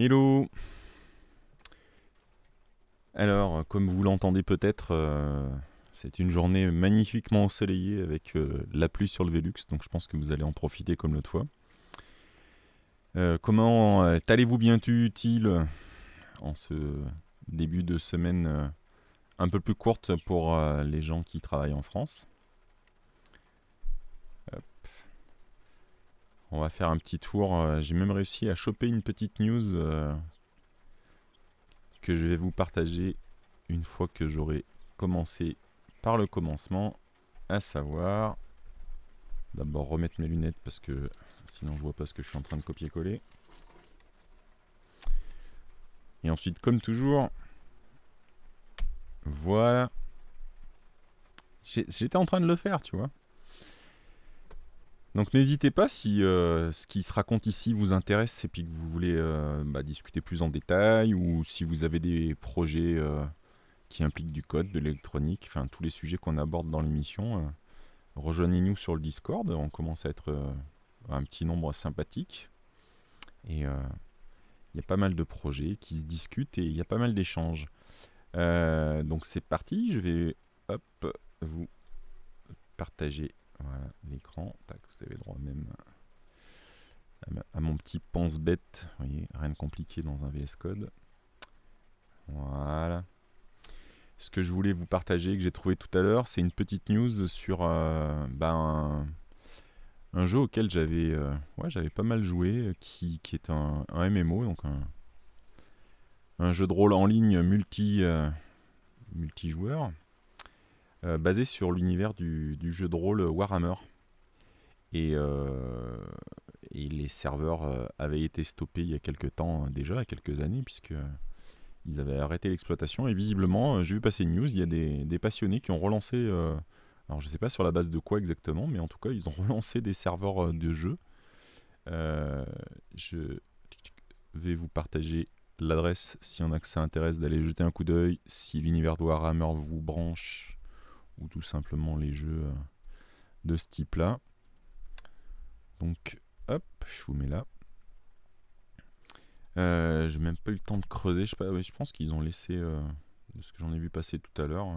Hello Alors, comme vous l'entendez peut-être, euh, c'est une journée magnifiquement ensoleillée avec euh, la pluie sur le Velux, donc je pense que vous allez en profiter comme l'autre fois. Euh, comment allez-vous bien utile en ce début de semaine un peu plus courte pour les gens qui travaillent en France on va faire un petit tour. Euh, j'ai même réussi à choper une petite news euh, que je vais vous partager une fois que j'aurai commencé par le commencement, à savoir d'abord remettre mes lunettes parce que sinon je vois pas ce que je suis en train de copier-coller. Et ensuite, comme toujours, voilà. J'étais en train de le faire, tu vois. Donc n'hésitez pas si euh, ce qui se raconte ici vous intéresse et puis que vous voulez euh, bah, discuter plus en détail ou si vous avez des projets euh, qui impliquent du code, de l'électronique, enfin tous les sujets qu'on aborde dans l'émission, rejoignez-nous sur le Discord, on commence à être un petit nombre sympathique et il y a pas mal de projets qui se discutent et il y a pas mal d'échanges. donc c'est parti, je vais vous partager voilà, l'écran. vous avez droit même à mon petit pense-bête. voyez, rien de compliqué dans un VS Code. Voilà. Ce que je voulais vous partager, que j'ai trouvé tout à l'heure, c'est une petite news sur euh, bah, un, jeu auquel j'avais euh, j'avais pas mal joué, qui, est un, MMO, donc un, jeu de rôle en ligne multi, euh, multijoueur. Euh, basé sur l'univers du, jeu de rôle Warhammer. Et, euh, les serveurs euh, avaient été stoppés il y a quelques temps déjà, il y a quelques années, puisque ils avaient arrêté l'exploitation et visiblement, j'ai vu passer une news, il y a des, passionnés qui ont relancé, alors je ne sais pas sur la base de quoi exactement, mais en tout cas ils ont relancé des serveurs de jeu. je vais vous partager l'adresse si on a que ça intéresse d'aller jeter un coup d'œil, si l'univers de Warhammer vous branche, ou tout simplement les jeux euh, de ce type-là. Donc, hop, je vous mets là. Euh, j'ai même pas eu le temps de creuser. Je, je pense qu'ils ont laissé, euh, ce que j'en ai vu passer tout à l'heure,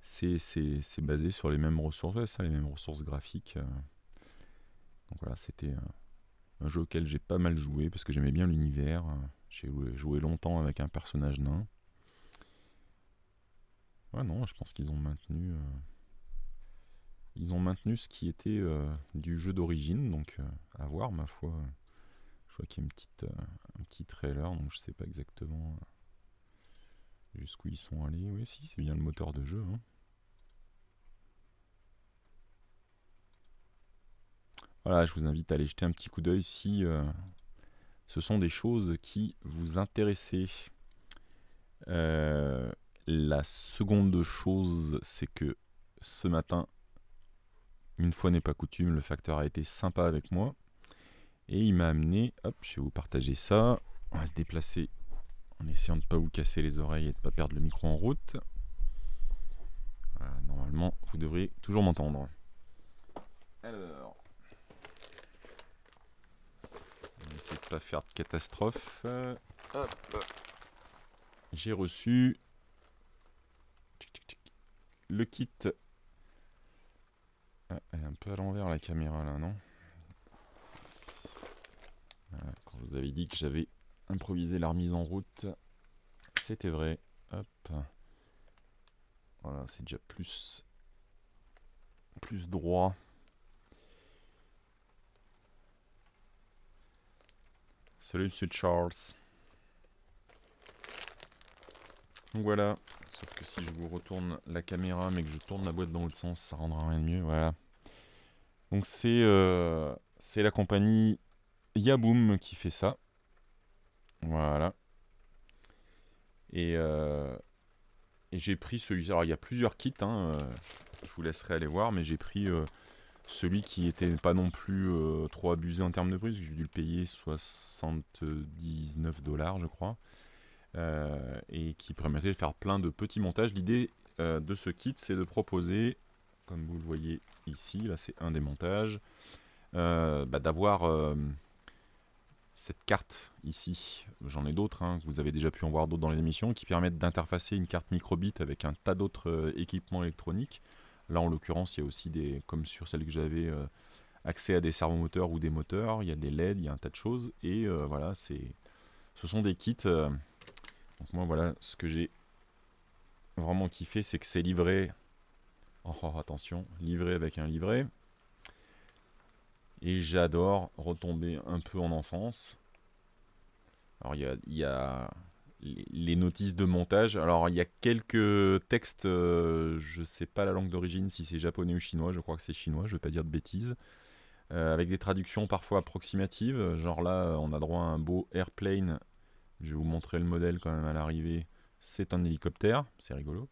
c'est c'est basé sur les mêmes ressources, ça, les mêmes ressources graphiques. Donc voilà, c'était un jeu auquel j'ai pas mal joué parce que j'aimais bien l'univers. J'ai joué longtemps avec un personnage nain. Non, je pense qu'ils ont maintenu. Euh, ils ont maintenu ce qui était euh, du jeu d'origine, donc euh, à voir, ma foi. Je vois qu'il y a une petite, un petit trailer, donc je sais pas exactement jusqu'où ils sont allés. Oui, si, c'est bien le moteur de jeu. Hein. Voilà, je vous invite à aller jeter un petit coup d'œil si ce sont des choses qui vous intéressent. Euh, la seconde chose, c'est que ce matin, une fois n'est pas coutume, le facteur a été sympa avec moi. Et il m'a amené, hop, je vais vous partager ça. On va se déplacer en essayant de ne pas vous casser les oreilles et de ne pas perdre le micro en route. normalement, vous devriez toujours m'entendre. Alors, on essayer de pas faire de catastrophe. Hop. J'ai reçu le kit. Ah, elle est un peu à l'envers la caméra là, non Quand je vous avais dit que j'avais improvisé la remise en route, c'était vrai. Hop. Voilà, c'est déjà plus, plus droit. Salut, monsieur Charles. Donc voilà. Sauf que si je vous retourne la caméra mais que je tourne la boîte dans l'autre sens, ça rendra rien de mieux. Voilà. Donc c'est euh, la compagnie Yaboom qui fait ça. Voilà. Et, euh, j'ai pris celui. Alors il y a plusieurs kits, hein, euh, je vous laisserai aller voir, mais j'ai pris celui qui n'était pas non plus trop abusé en termes de prix, parce que j'ai dû le payer 79 dollars, je crois. Euh, et qui permettait de faire plein de petits montages. L'idée euh, de ce kit, c'est de proposer, comme vous le voyez ici, là c'est un des montages, euh, bah, d'avoir cette carte ici, j'en ai d'autres, hein, vous avez déjà pu en voir d'autres dans les émissions, qui permettent d'interfacer une carte microbit avec un tas d'autres équipements électroniques. Là, en l'occurrence, il y a aussi des, comme sur celle que j'avais, accès à des servomoteurs ou des moteurs, il y a des LED, il y a un tas de choses. Et voilà, c'est, ce sont des kits donc moi voilà, ce que j'ai vraiment kiffé, c'est que c'est livré. Oh, oh, attention, livré avec un livret. Et j'adore retomber un peu en enfance. Alors il y a, les notices de montage. Alors, il y a quelques textes, euh, je ne sais pas la langue d'origine, si c'est japonais ou chinois, je crois que c'est chinois, je ne veux pas dire de bêtises, euh, avec des traductions parfois approximatives. Genre là, on a droit à un beau airplane je vais vous montrer le modèle quand même à l'arrivée. C'est un hélicoptère, c'est rigolo.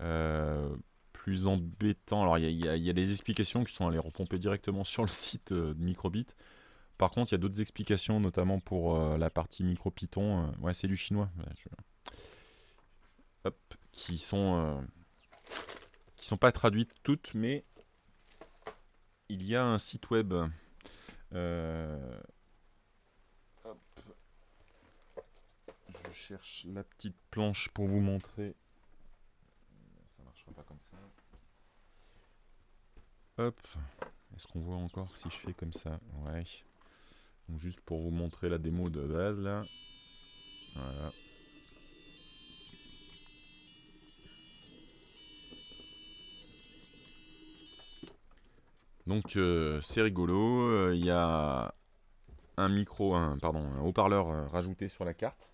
Euh, plus embêtant, alors il y, a des explications qui sont allées repomper directement sur le site euh, de Microbit. Par contre, il y a d'autres explications, notamment pour euh, la partie MicroPython. ouais, c'est du chinois. Hop. qui sont qui sont pas traduites toutes, mais il y a un site web. Hop je cherche la petite planche pour vous montrer. Ça marchera pas comme ça. Hop. Est-ce qu'on voit encore si je fais comme ça Ouais. Donc juste pour vous montrer la démo de base là. Voilà. Donc euh, c'est rigolo, euh, il y a un micro, un, pardon, haut-parleur euh, rajouté sur la carte.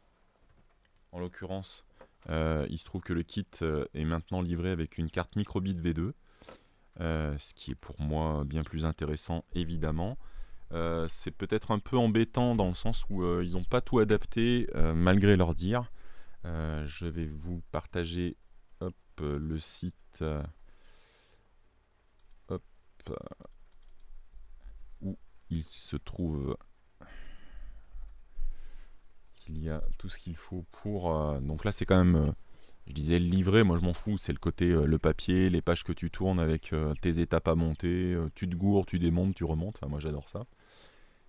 En l'occurrence, euh, il se trouve que le kit euh, est maintenant livré avec une carte microbit V2, euh, ce qui est pour moi bien plus intéressant évidemment. c'est peut-être un peu embêtant dans le sens où ils n'ont pas tout adapté malgré leur dire. je vais vous partager le site où il se trouve il y a tout ce qu'il faut pour... Euh, donc là, c'est quand même... Euh, je disais le livret, moi je m'en fous, c'est le côté euh, le papier, les pages que tu tournes avec tes étapes à monter, tu te gourres, tu démontes, tu remontes, moi j'adore ça.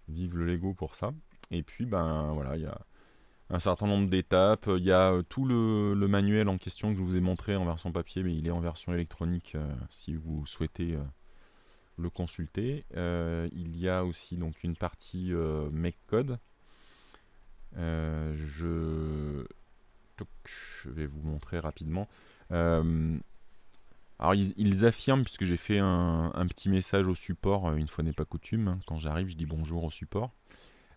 Vive le Lego pour ça. Et puis ben voilà, il y a un certain nombre d'étapes, il y a tout le, manuel en question que je vous ai montré en version papier, mais il est en version électronique si vous souhaitez le consulter. il y a aussi donc une partie mec Code. Euh, je... je vais vous montrer rapidement. Euh, alors ils, affirment, puisque j'ai fait un, petit message au support, euh, une fois n'est pas coutume, hein, quand j'arrive je dis bonjour au support,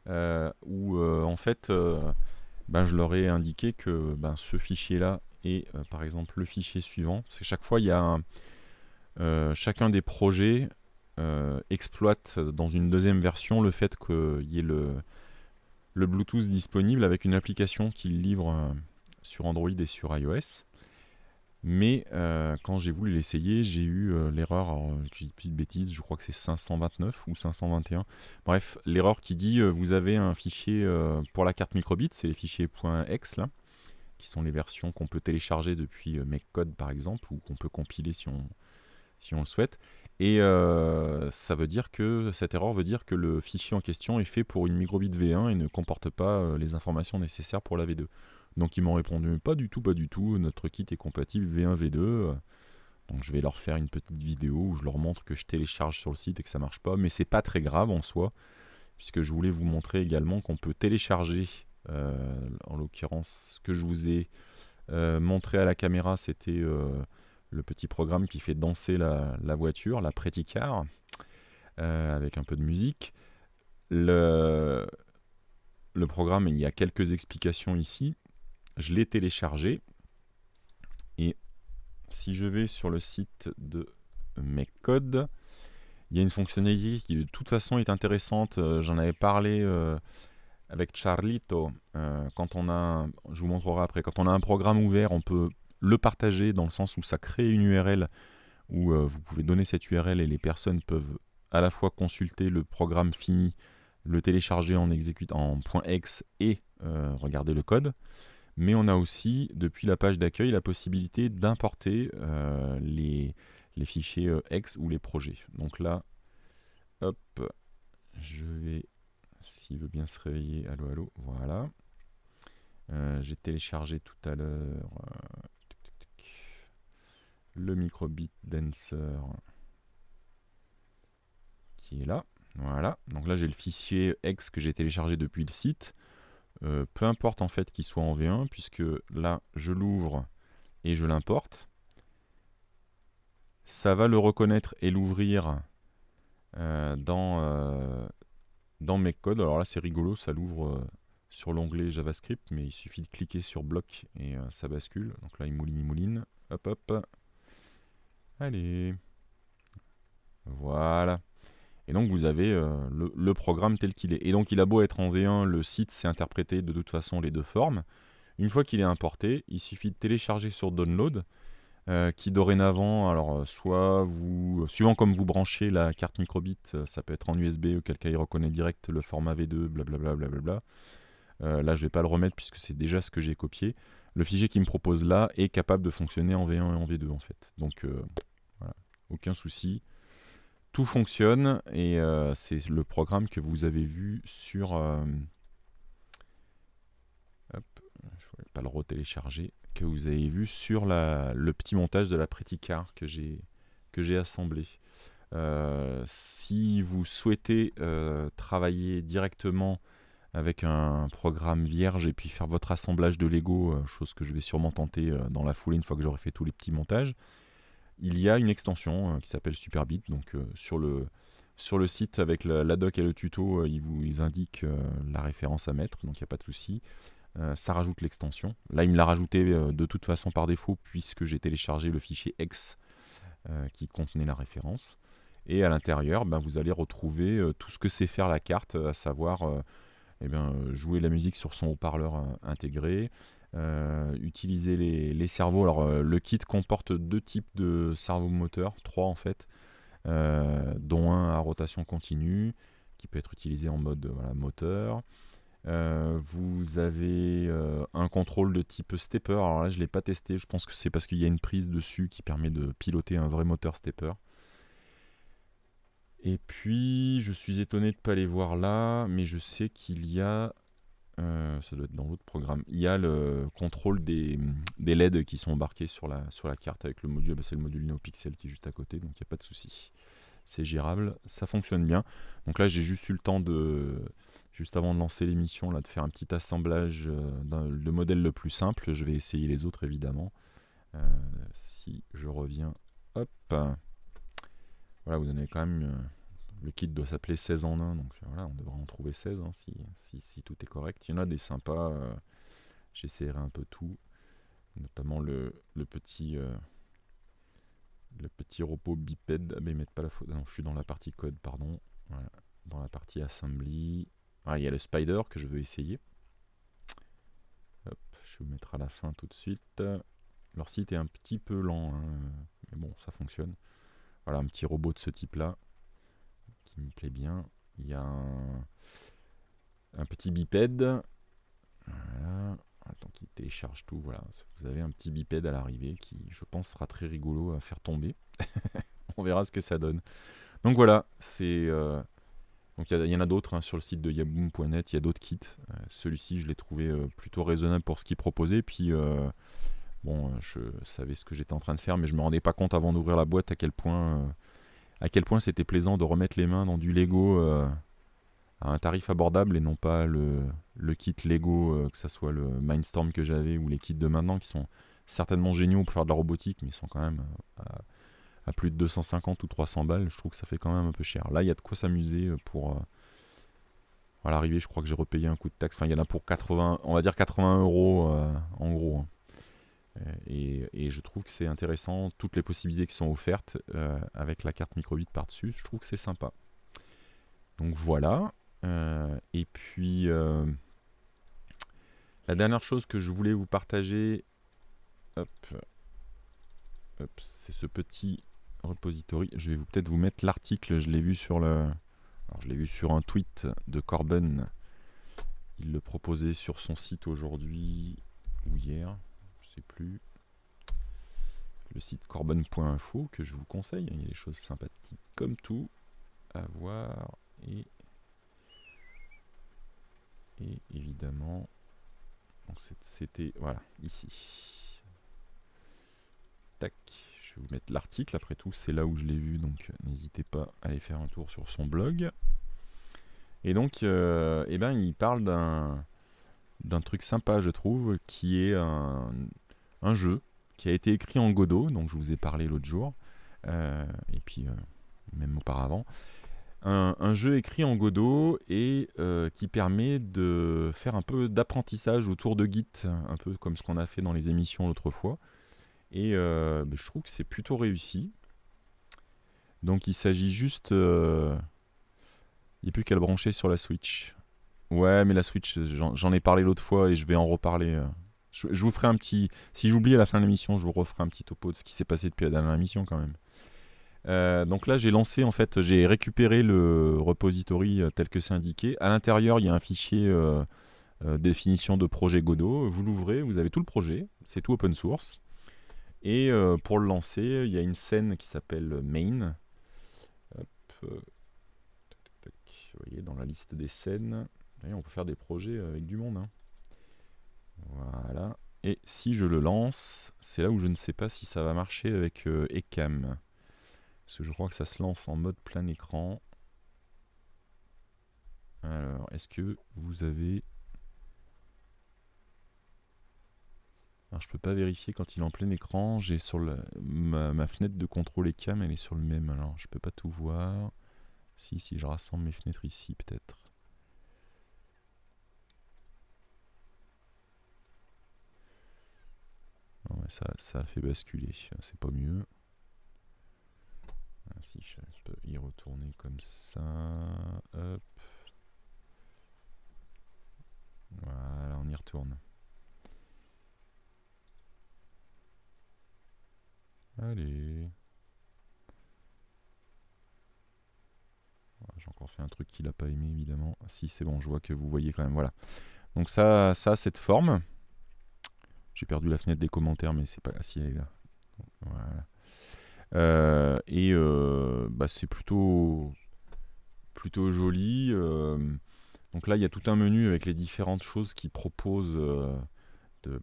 euh, où en fait ben, je leur ai indiqué que ben, ce fichier-là est par exemple le fichier suivant, c'est chaque fois il y a chacun des projets exploite dans une deuxième version le fait qu'il y ait le, le Bluetooth disponible avec une application qu'il livre euh, sur Android et sur iOS. Mais euh, quand j'ai voulu l'essayer, j'ai eu euh, l'erreur, je dis de bêtises, je crois que c'est 529 ou 521. Bref, l'erreur qui dit vous avez un fichier pour la carte microbit, c'est les fichiers là, qui sont les versions qu'on peut télécharger depuis MakeCode par exemple, ou qu'on peut compiler si on, si on le souhaite. Et euh, ça veut dire que cette erreur veut dire que le fichier en question est fait pour une microbit V1 et ne comporte pas euh, les informations nécessaires pour la V2. Donc ils m'ont répondu pas du tout, pas du tout, notre kit est compatible V1, V2. Euh. Donc je vais leur faire une petite vidéo où je leur montre que je télécharge sur le site et que ça marche pas, mais c'est pas très grave en soi, puisque je voulais vous montrer également qu'on peut télécharger, en l'occurrence ce que je vous ai montré à la caméra, c'était le petit programme qui fait danser la, voiture, la Pretty euh, avec un peu de musique. Le, programme, il y a quelques explications ici. Je l'ai téléchargé. Et si je vais sur le site de mes codes, il y a une fonctionnalité qui de toute façon est intéressante. Euh, j'en avais parlé euh, avec Charlito. quand on a, je vous montrerai après, quand on a un programme ouvert, on peut le partager dans le sens où ça crée une URL où euh, vous pouvez donner cette URL et les personnes peuvent à la fois consulter le programme fini, le télécharger en, en .exe et euh, regarder le code. Mais on a aussi, depuis la page d'accueil, la possibilité d'importer euh, les, les, fichiers ex ou les projets. Donc là, hop, je vais, s'il veut bien se réveiller, allô, allô, voilà. J'ai téléchargé tout à l'heure le microbit dancer qui est là. Voilà, donc là j'ai le fichier X que j'ai téléchargé depuis le site. Euh, peu importe en fait qu'il soit en V1, puisque là je l'ouvre et je l'importe. Ça va le reconnaître et l'ouvrir euh, dans, euh, dans mes codes. Alors là c'est rigolo, ça l'ouvre sur l'onglet JavaScript, mais il suffit de cliquer sur bloc et ça bascule. Donc là il mouline, il mouline. Hop hop. Allez. Voilà. Et donc vous avez euh, le, programme tel qu'il est. Et donc il a beau être en V1, le site s'est interprété de toute façon les deux formes. Une fois qu'il est importé, il suffit de télécharger sur download, euh, qui dorénavant, alors euh, soit vous, suivant comme vous branchez la carte microbit, ça peut être en USB, ou quelqu'un il reconnaît direct le format V2, blablabla. Bla là je ne vais pas le remettre puisque c'est déjà ce que j'ai copié. Le fichier qui me propose là est capable de fonctionner en V1 et en V2 en fait. Donc aucun souci. Tout fonctionne et euh, c'est le programme que vous avez vu sur... Euh, je pas le re-télécharger, Que vous avez vu sur la, le petit montage de la Pretty Car que j'ai assemblé. Euh, si vous souhaitez travailler directement avec un programme vierge et puis faire votre assemblage de Lego, chose que je vais sûrement tenter dans la foulée une fois que j'aurai fait tous les petits montages, il y a une extension euh, qui s'appelle Superbit. Donc euh, sur, le, sur le site avec la, doc et le tuto, euh, ils vous indiquent la référence à mettre, donc il n'y a pas de souci. ça rajoute l'extension. Là, il me l'a rajouté de toute façon par défaut puisque j'ai téléchargé le fichier X qui contenait la référence. Et à l'intérieur, ben, vous allez retrouver tout ce que sait faire la carte, à savoir eh ben, jouer la musique sur son haut-parleur intégré, euh, utiliser les, cerveaux. Alors, euh, le kit comporte deux types de cerveaux moteurs, trois en fait, euh, dont un à rotation continue qui peut être utilisé en mode moteur. vous avez un contrôle de type stepper. Alors là, je ne l'ai pas testé. Je pense que c'est parce qu'il y a une prise dessus qui permet de piloter un vrai moteur stepper. Et puis, je suis étonné de ne pas les voir là, mais je sais qu'il y a euh, ça doit être dans l'autre programme. Il y a le contrôle des, des, LED qui sont embarqués sur la, sur la carte avec le module. Bah, c'est le module NeoPixel qui est juste à côté, donc il n'y a pas de souci. C'est gérable, ça fonctionne bien. Donc là, j'ai juste eu le temps de, juste avant de lancer l'émission, là, de faire un petit assemblage euh, de le modèle le plus simple. Je vais essayer les autres évidemment. Euh, si je reviens, hop, voilà, vous en avez quand même le kit doit s'appeler 16 en 1, donc voilà, on devrait en trouver 16 hein, si, tout est correct. Il y en a des sympas, euh, j'essaierai un peu tout, notamment le, petit euh, le petit repos bipède. Ah, mais pas la faute, je suis dans la partie code, pardon, dans la partie assembly. Ah, il y a le spider que je veux essayer. Je je vous mettre à la fin tout de suite. Leur site est un petit peu lent, hein, mais bon, ça fonctionne. Voilà, un petit robot de ce type-là. Il me plaît bien. Il y a un, petit bipède. Voilà. Attends qu'il télécharge tout, voilà. Vous avez un petit bipède à l'arrivée qui, je pense, sera très rigolo à faire tomber. On verra ce que ça donne. Donc voilà, euh, Donc il y, en a d'autres hein, sur le site de yaboom.net, il y a d'autres kits. Euh, celui-ci, je l'ai trouvé euh, plutôt raisonnable pour ce qu'il proposait. Puis bon, je savais ce que j'étais en train de faire, mais je me rendais pas compte avant d'ouvrir la boîte à quel point à quel point c'était plaisant de remettre les mains dans du Lego euh, à un tarif abordable et non pas le, le kit Lego, euh, que ce soit le Mindstorm que j'avais ou les kits de maintenant qui sont certainement géniaux pour faire de la robotique, mais ils sont quand même euh, à, plus de 250 ou 300 balles. Je trouve que ça fait quand même un peu cher. Là, il y a de quoi s'amuser pour. à l'arrivée, je crois que j'ai repayé un coup de taxe. Enfin, il y en a pour 80, on va dire 80 euros en gros. Hein. Euh, et, je trouve que c'est intéressant, toutes les possibilités qui sont offertes euh, avec la carte microbit par-dessus, je trouve que c'est sympa. Donc voilà. Euh, et puis, la dernière chose que je voulais vous partager, c'est ce petit repository. Je vais vous peut-être vous mettre l'article, je l'ai vu sur le... je l'ai vu sur un tweet de Corben. Il le proposait sur son site aujourd'hui ou hier plus, le site corbonne.info que je vous conseille. Il y a des choses sympathiques comme tout à voir et, et évidemment, c'était voilà ici. Tac, je vais vous mettre l'article. Après tout, c'est là où je l'ai vu, donc n'hésitez pas à aller faire un tour sur son blog. Et donc, et euh, eh ben, il parle d'un d'un truc sympa, je trouve, qui est un, un jeu qui a été écrit en Godot, donc je vous ai parlé l'autre jour, euh, et puis euh, même auparavant. Un, jeu écrit en Godot et euh, qui permet de faire un peu d'apprentissage autour de Git, un peu comme ce qu'on a fait dans les émissions l'autre fois. Et ben, je trouve que c'est plutôt réussi. Donc il s'agit juste... Il n'y a plus qu'à le brancher sur la Switch. Ouais, mais la Switch, j'en ai parlé l'autre fois et je vais en reparler je, vous ferai un petit. Si j'oublie à la fin de l'émission, je vous referai un petit topo de ce qui s'est passé depuis la dernière émission quand même. Euh, donc là, j'ai lancé en fait, j'ai récupéré le repository euh, tel que c'est indiqué. À l'intérieur, il y a un fichier euh, définition de projet Godot. Vous l'ouvrez, vous avez tout le projet, c'est tout open source. Et pour le lancer, il y a une scène qui s'appelle main. vous voyez, dans la liste des scènes, on peut faire des projets avec du monde. Hein. Voilà. Et si je le lance, c'est là où je ne sais pas si ça va marcher avec Ecam. Euh, Parce que je crois que ça se lance en mode plein écran. Alors, est-ce que vous avez... Alors, je peux pas vérifier quand il est en plein écran. J'ai sur le ma, fenêtre de contrôle Ecam, elle est sur le même. Alors, je peux pas tout voir. Si, si, je rassemble mes fenêtres ici, peut-être. ça, ça a fait basculer, c'est pas mieux. Ah, je peux y retourner comme ça, hop. Voilà, on y retourne. Allez. Ah, j'ai encore fait un truc qu'il a pas aimé, évidemment. Si, c'est bon, je vois que vous voyez quand même. Voilà. Donc ça, ça cette forme. J'ai perdu la fenêtre des commentaires, mais c'est pas si là. Voilà. Euh, et euh, bah, c'est plutôt plutôt joli. Euh. donc là, il y a tout un menu avec les différentes choses qu'il proposent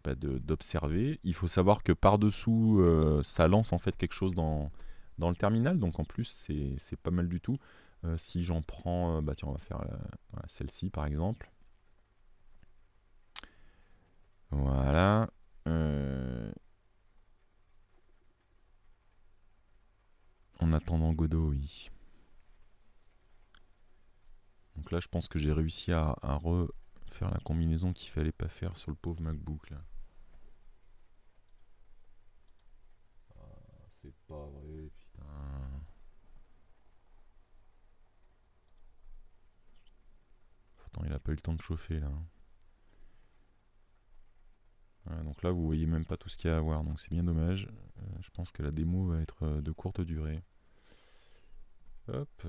bah, d'observer. Il faut savoir que par-dessous, ça lance en fait quelque chose dans, le terminal. Donc en plus, c'est, pas mal du tout. si j'en prends, bah, tiens, on va faire celle-ci par exemple. Voilà. Euh, en attendant Godot, oui. Donc là, je pense que j'ai réussi à, refaire la combinaison qu'il fallait pas faire sur le pauvre MacBook. Là. Ah, c'est pas vrai, putain. Pourtant il a pas eu le temps de chauffer là. Hein donc là, vous voyez même pas tout ce qu'il y a à voir, donc c'est bien dommage. Euh, je pense que la démo va être euh, de courte durée. Hop.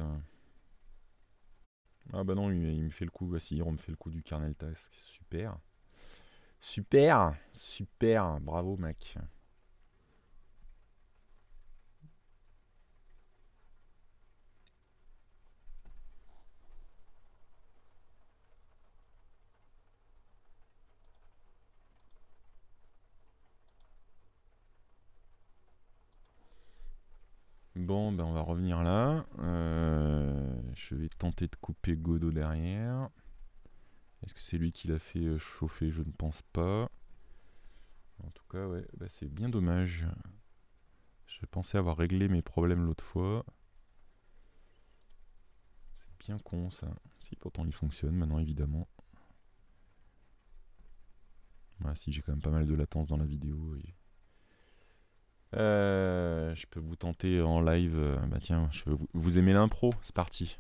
Ah bah non, il, me fait le coup, bah on me fait le coup du kernel task, super. Super, super, bravo mec. Bon, ben on va revenir là. Euh, je vais tenter de couper Godot derrière. Est-ce que c'est lui qui l'a fait euh, chauffer Je ne pense pas. En tout cas, ouais, bah, c'est bien dommage. Je pensais avoir réglé mes problèmes l'autre fois. C'est bien con ça. Si pourtant il fonctionne maintenant évidemment. si j'ai quand même pas mal de latence dans la vidéo. Euh, je peux vous tenter en live. Euh, bah tiens, je vous, vous aimez l'impro C'est parti.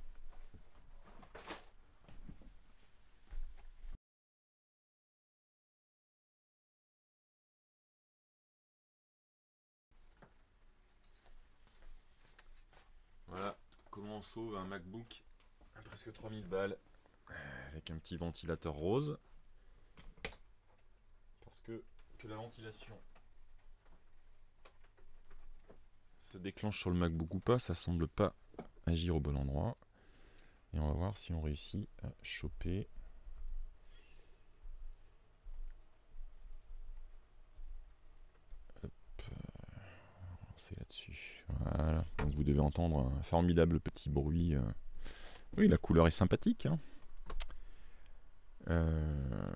Voilà, comment on sauve un MacBook à presque 3000 balles euh, avec un petit ventilateur rose. Parce que, que la ventilation se déclenche sur le MacBook ou pas, ça semble pas agir au bon endroit. Et on va voir si on réussit à choper. c'est là-dessus. Voilà. Donc vous devez entendre un formidable petit bruit. Euh. Oui, la couleur est sympathique. Hein. Euh,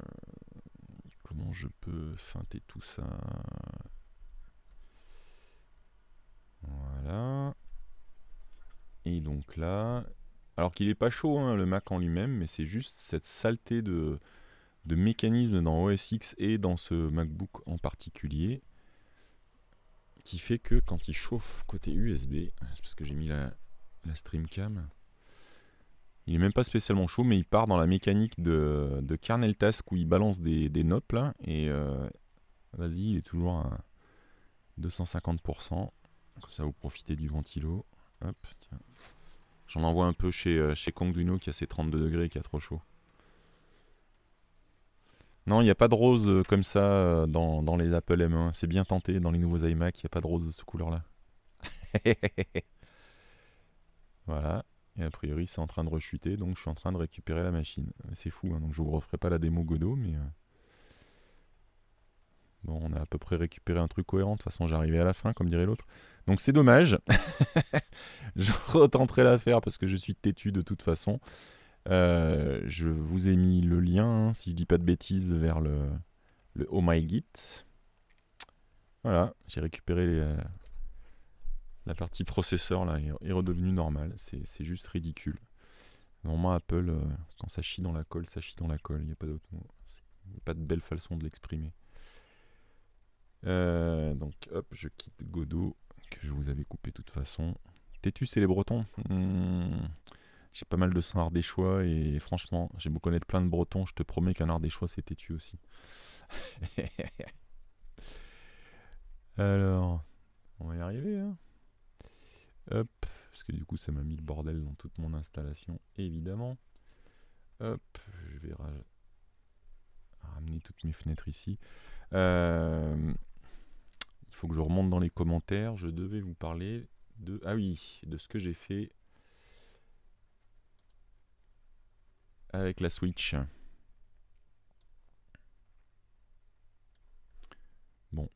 comment je peux feinter tout ça voilà. Et donc là, alors qu'il n'est pas chaud hein, le Mac en lui-même, mais c'est juste cette saleté de, de mécanisme dans OS X et dans ce MacBook en particulier qui fait que quand il chauffe côté USB, c'est parce que j'ai mis la, la Streamcam, il n'est même pas spécialement chaud, mais il part dans la mécanique de, de kernel task où il balance des, notes là, et euh, vas-y, il est toujours à 250%. Comme ça, vous profitez du ventilo. J'en envoie un peu chez, euh, chez qui a ses 32 degrés qui a trop chaud. Non, il n'y a pas de rose euh, comme ça euh, dans, les Apple M1. C'est bien tenté dans les nouveaux iMac, il n'y a pas de rose de ce couleur-là. voilà. Et a priori, c'est en train de rechuter, donc je suis en train de récupérer la machine. C'est fou, hein, donc je vous referai pas la démo Godot, mais... Bon, on a à peu près récupéré un truc cohérent. De toute façon, j'arrivais à la fin, comme dirait l'autre. Donc c'est dommage. je retenterai l'affaire parce que je suis têtu de toute façon. Euh, je vous ai mis le lien, si je dis pas de bêtises, vers le, le Oh My Git. Voilà, j'ai récupéré euh, la partie processeur là, est redevenu normal, C'est juste ridicule. Normalement, Apple, euh, quand ça chie dans la colle, ça chie dans la colle. Il n'y a pas d'autre Pas de belle façon de l'exprimer. donc, hop, je quitte Godot que je vous avais coupé de toute façon. Têtu c'est les Bretons. Hmm. J'ai pas mal de des ardéchois et franchement, j'ai beau connaître plein de Bretons, je te promets qu'un ardéchois c'est têtu aussi. Alors, on va y arriver. Hein. Hop, parce que du coup ça m'a mis le bordel dans toute mon installation, évidemment. Hop, je vais ramener toutes mes fenêtres ici. Euh, il faut que je remonte dans les commentaires. Je devais vous parler de... Ah oui, de ce que j'ai fait avec la Switch. Bon,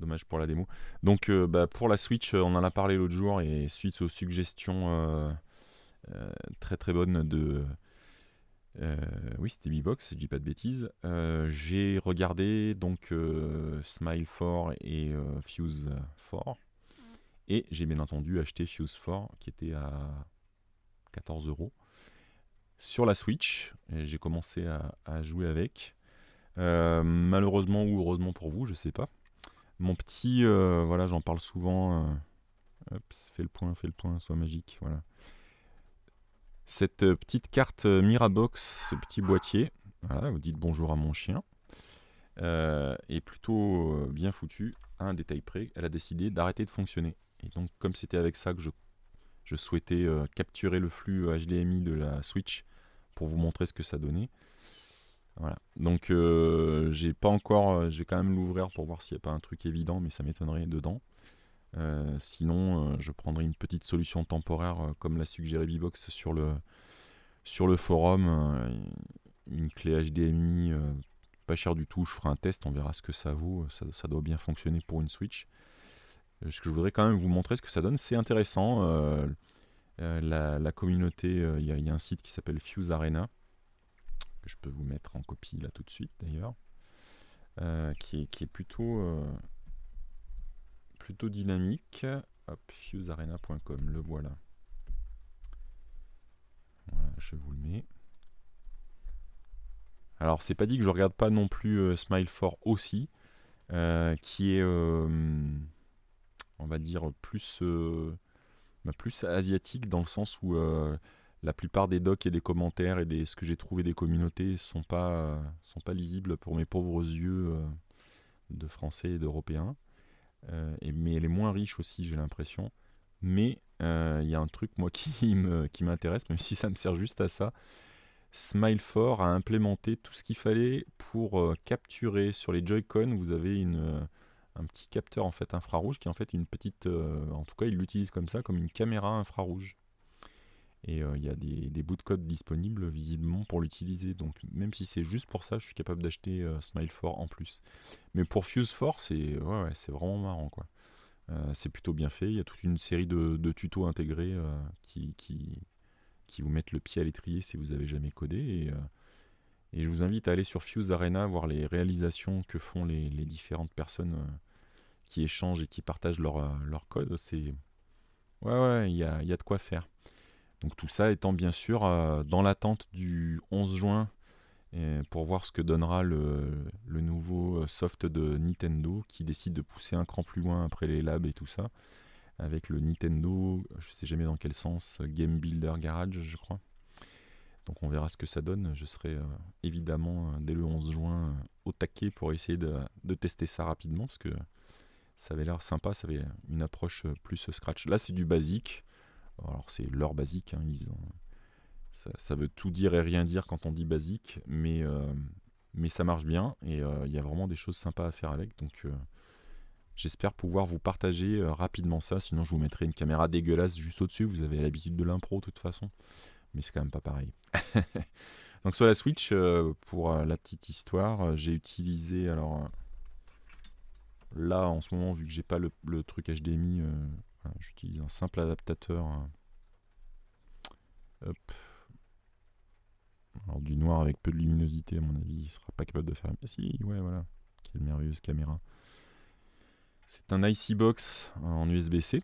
dommage pour la démo. Donc euh, bah, pour la Switch, euh, on en a parlé l'autre jour et suite aux suggestions euh, très très bonnes de, euh, oui, c'était B-Box, je dis pas de bêtises. Euh, j'ai regardé donc euh, Smile 4 et Fuse 4. Et j'ai bien entendu acheté Fuse 4 qui était à 14 euros sur la Switch. J'ai commencé à, jouer avec. malheureusement ou heureusement pour vous, je sais pas. Mon petit, voilà, j'en parle souvent. fais le point, fais le point, sois magique, voilà cette euh, petite carte euh, Mirabox, ce petit boîtier. vous dites bonjour à mon chien. est euh, plutôt bien foutu, à un détail près. Elle a décidé d'arrêter de fonctionner. Et donc, comme c'était avec ça que je, souhaitais capturer le flux HDMI de la Switch pour vous montrer ce que ça donnait. Voilà. Donc, j'ai pas encore. j'ai quand même l'ouvrir pour voir s'il n'y a pas un truc évident, mais ça m'étonnerait dedans. Euh, sinon, euh, je prendrai une petite solution temporaire, euh, comme l'a suggéré Bibox sur le, sur le forum. une clé HDMI pas chère du tout. Je ferai un test, on verra ce que ça vaut. Ça, doit bien fonctionner pour une Switch. Ce que je voudrais quand même vous montrer ce que ça donne, c'est intéressant. la, communauté, il y, a un site qui s'appelle Fuse Arena, que je peux vous mettre en copie là tout de suite d'ailleurs, qui, qui, est plutôt plutôt dynamique. Hop, le voilà. Voilà, je vous le mets. Alors, c'est pas dit que je regarde pas non plus euh, Smile 4 aussi, euh, qui est, euh, on va dire, plus, bah, plus asiatique dans le sens où la plupart des docs et des commentaires et des, ce que j'ai trouvé des communautés sont pas, sont pas lisibles pour mes pauvres yeux de Français et d'Européens. Euh, mais elle est moins riche aussi, j'ai l'impression. Mais euh, il y a un truc, moi, qui m'intéresse, qui même si ça me sert juste à ça. Smile4 a implémenté tout ce qu'il fallait pour euh, capturer sur les Joy-Con. Vous avez une, un petit capteur en fait infrarouge qui en fait une petite, en tout cas il l'utilise comme ça, comme une caméra infrarouge. Et euh, il y a des, bouts de code disponibles visiblement pour l'utiliser. Donc même si c'est juste pour ça, je suis capable d'acheter euh, Smile 4 en plus. Mais pour Fuse 4, c'est vraiment marrant. quoi. Euh, c'est plutôt bien fait. Il y a toute une série de, tutos intégrés qui, qui, qui, vous mettent le pied à l'étrier si vous avez jamais codé. Et, je vous invite à aller sur Fuse Arena voir les réalisations que font les, les différentes personnes qui échangent et qui partagent leur, leur code. C'est ouais ouais, il y a, y a, de quoi faire. Donc tout ça étant bien sûr euh, dans l'attente du 11 juin pour voir ce que donnera le, nouveau euh, soft de Nintendo qui décide de pousser un cran plus loin après les labs et tout ça avec le Nintendo, je ne sais jamais dans quel sens, euh, Game Builder Garage je crois. Donc on verra ce que ça donne. Je serai évidemment dès le 11 juin au taquet pour essayer de, de tester ça rapidement parce que ça avait l'air sympa, ça avait une approche plus scratch. Là c'est du basique alors c'est leur basique, hein, ça, veut tout dire et rien dire quand on dit basique, mais, euh, mais ça marche bien et euh, il y a vraiment des choses sympas à faire avec. Donc euh, j'espère pouvoir vous partager rapidement ça, sinon je vous mettrai une caméra dégueulasse juste au-dessus, vous avez l'habitude de l'impro de toute façon, mais c'est quand même pas pareil. Donc sur la Switch, pour la petite histoire, j'ai utilisé alors là en ce moment vu que j'ai pas le, truc HDMI, euh, j'utilise un simple adaptateur. Hein. Alors du noir avec peu de luminosité, à mon avis, il ne sera pas capable de faire. Ah, si, ouais, voilà. Quelle merveilleuse caméra. C'est un IC box en USB-C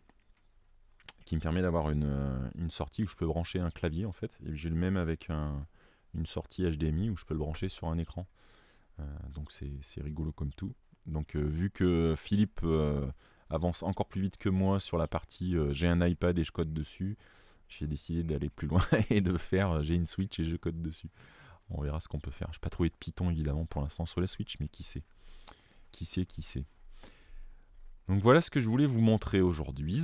qui me permet d'avoir euh, une, sortie où je peux brancher un clavier en fait. Et j'ai le même avec une sortie HDMI où je peux le brancher sur un écran. Euh, donc c'est rigolo comme tout. Donc vu que Philippe avance encore plus vite que moi sur la partie euh, j'ai un iPad et je code dessus, j'ai décidé d'aller plus loin et de faire euh, j'ai une Switch et je code dessus. On verra ce qu'on peut faire. Je n'ai pas trouvé de Python évidemment pour l'instant sur la Switch, mais qui sait Qui sait, qui sait Donc voilà ce que je voulais vous montrer aujourd'hui.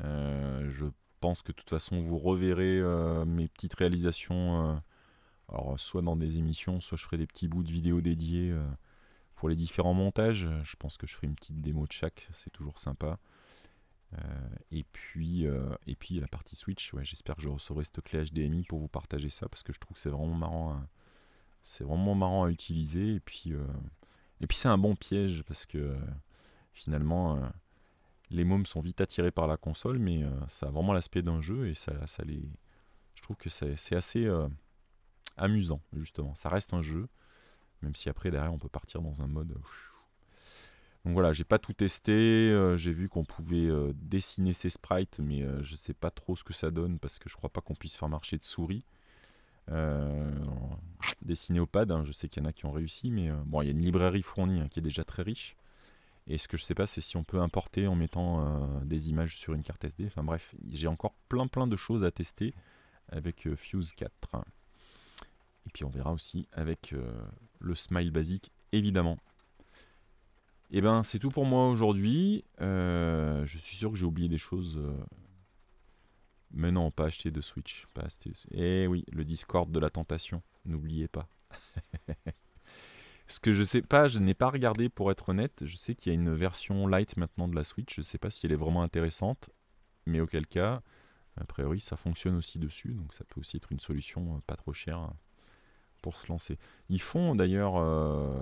Euh, je pense que de toute façon vous reverrez mes petites réalisations, alors soit dans des émissions, soit je ferai des petits bouts de vidéos dédiés. Pour les différents montages, euh, je pense que je ferai une petite démo de chaque, c'est toujours sympa. Euh, et, puis, euh, et puis la partie Switch, j'espère que je recevrai cette clé HDMI pour vous partager ça parce que je trouve que c'est vraiment marrant à, c'est vraiment marrant à utiliser et puis, et puis c'est un bon piège parce que finalement les mômes sont vite attirés par la console mais ça a vraiment l'aspect d'un jeu et ça, ça les... je trouve que c'est assez amusant justement, ça reste un jeu même si après, derrière, on peut partir dans un mode. Euh, Donc voilà, j'ai pas tout testé. Euh, j'ai vu qu'on pouvait euh, dessiner ses sprites, mais je sais pas trop ce que ça donne parce que je crois pas qu'on puisse faire marcher de souris. dessiner au pad, hein, je sais qu'il y en a qui ont réussi, mais bon, il y a une librairie fournie hein, qui est déjà très riche. Et ce que je sais pas, c'est si on peut importer en mettant des images sur une carte SD. Enfin bref, j'ai encore plein plein de choses à tester avec Fuse 4. Et puis on verra aussi avec euh, le smile basique, évidemment. Et eh ben c'est tout pour moi aujourd'hui. Euh, je suis sûr que j'ai oublié des choses. Euh. Mais non, pas acheter de Switch. Pas Eh oui, le Discord de la tentation. N'oubliez pas. Ce que je sais pas, je n'ai pas regardé pour être honnête. Je sais qu'il y a une version light maintenant de la Switch. Je ne sais pas si elle est vraiment intéressante. Mais auquel cas, a priori, ça fonctionne aussi dessus. Donc ça peut aussi être une solution pas trop chère pour se lancer. Ils font d'ailleurs, euh,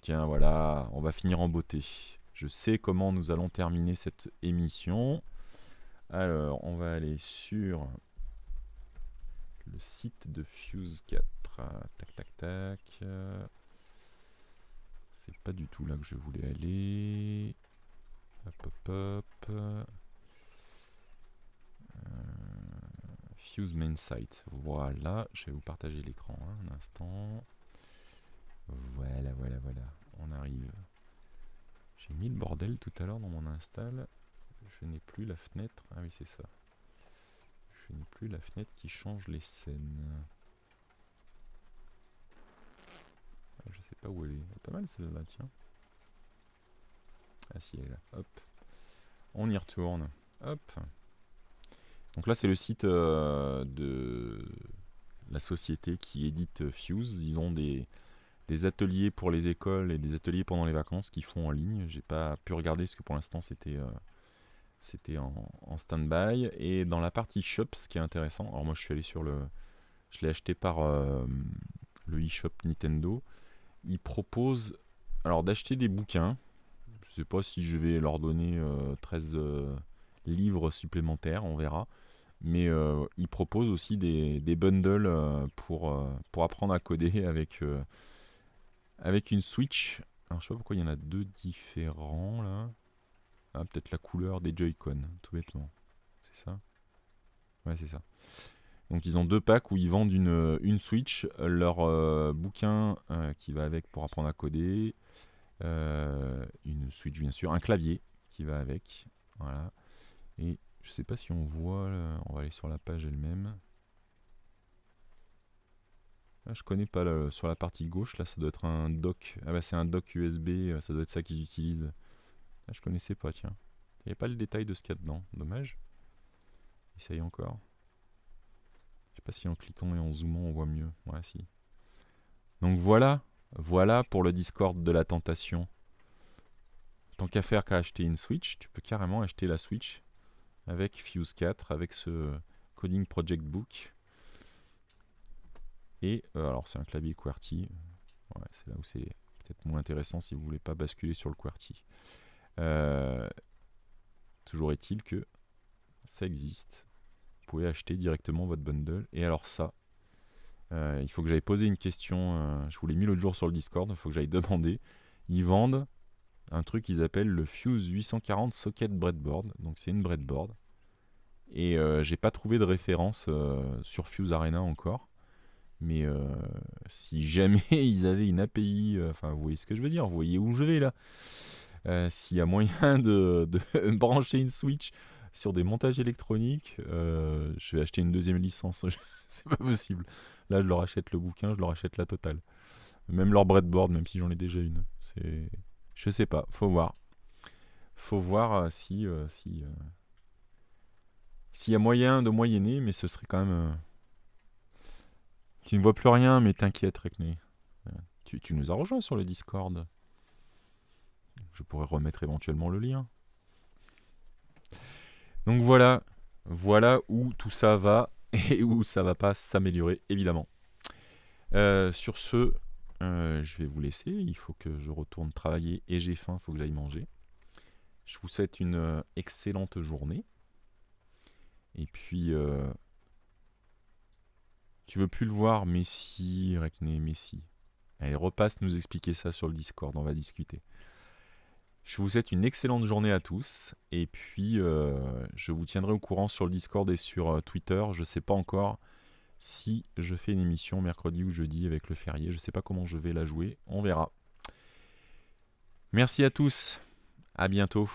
tiens voilà, on va finir en beauté. Je sais comment nous allons terminer cette émission. Alors, on va aller sur le site de Fuse 4. Tac, tac, tac. C'est pas du tout là que je voulais aller. Hop, hop, hop. Euh, Main Site. Voilà, je vais vous partager l'écran hein, un instant. Voilà, voilà, voilà, on arrive. J'ai mis le bordel tout à l'heure dans mon install. Je n'ai plus la fenêtre. Ah oui, c'est ça. Je n'ai plus la fenêtre qui change les scènes. Ah, je sais pas où elle est. pas mal celle-là, tiens. Ah si, elle est là. Hop. On y retourne. Hop. Donc là, c'est le site euh, de la société qui édite Fuse. Ils ont des, des, ateliers pour les écoles et des ateliers pendant les vacances qu'ils font en ligne. J'ai pas pu regarder parce que pour l'instant, c'était euh, en, stand-by. Et dans la partie shop, ce qui est intéressant, alors moi, je suis allé sur le. Je l'ai acheté par euh, le eShop shop Nintendo. Ils proposent alors d'acheter des bouquins. Je sais pas si je vais leur donner 13 livres supplémentaires, on verra mais euh, ils proposent aussi des, bundles euh, pour, euh, pour apprendre à coder avec, avec une Switch. Alors je sais pas pourquoi il y en a deux différents là. Ah, peut-être la couleur des Joy-Con, tout bêtement. C'est ça Ouais, c'est ça. Donc ils ont deux packs où ils vendent une, une Switch, leur bouquin qui va avec pour apprendre à coder, une Switch bien sûr, un clavier qui va avec, voilà, et je sais pas si on voit, on va aller sur la page elle-même. Ah, je connais pas, sur la partie gauche, là ça doit être un dock. Ah bah c'est un dock USB, euh, ça doit être ça qu'ils utilisent. Là, ah, je connaissais pas, tiens. Il n'y a pas le détail de ce qu'il y a dedans, dommage. Essaye encore. Je sais pas si en cliquant et en zoomant on voit mieux. Ouais, si. Donc voilà, voilà pour le Discord de la tentation. Tant qu'à faire qu'à acheter une Switch, tu peux carrément acheter la Switch avec Fuse 4, avec ce Coding Project Book. Et euh, alors c'est un clavier QWERTY, c'est là où c'est peut-être moins intéressant si vous voulez pas basculer sur le QWERTY. Euh, toujours est-il que ça existe. Vous pouvez acheter directement votre bundle. Et alors ça, euh, il faut que j'aille poser une question. je vous l'ai mis l'autre jour sur le Discord, il faut que j'aille demander. Ils vendent un truc qu'ils appellent le Fuse 840 Socket Breadboard. Donc c'est une breadboard. Et euh, j'ai pas trouvé de référence euh, sur Fuse Arena encore. Mais euh, si jamais ils avaient une API, enfin vous voyez ce que je veux dire, vous voyez où je vais là. S'il y a moyen de, de brancher une Switch sur des montages électroniques, je vais acheter une deuxième licence. c'est pas possible. Là, je leur achète le bouquin, je leur achète la totale. Même leur breadboard, même si j'en ai déjà une. C'est je sais pas, faut voir. Faut voir euh, si euh, si euh, s'il y a moyen de moyenner, mais ce serait quand même. Tu ne vois plus rien, mais t'inquiète, Rekné. Tu, nous as rejoint sur le Discord. Je pourrais remettre éventuellement le lien. Donc voilà, voilà où tout ça va et où ça va pas s'améliorer, évidemment. sur ce, euh, je vais vous laisser. Il faut que je retourne travailler et j'ai faim, il faut que j'aille manger. Je vous souhaite une euh, excellente journée. Et puis, euh, tu veux plus le voir, Messi, Rekne, Messi. Allez, repasse nous expliquer ça sur le Discord, on va discuter. Je vous souhaite une excellente journée à tous. Et puis, je vous tiendrai au courant sur le Discord et sur Twitter. Je ne sais pas encore si je fais une émission mercredi ou jeudi avec le férié. Je ne sais pas comment je vais la jouer, on verra. Merci à tous, à bientôt.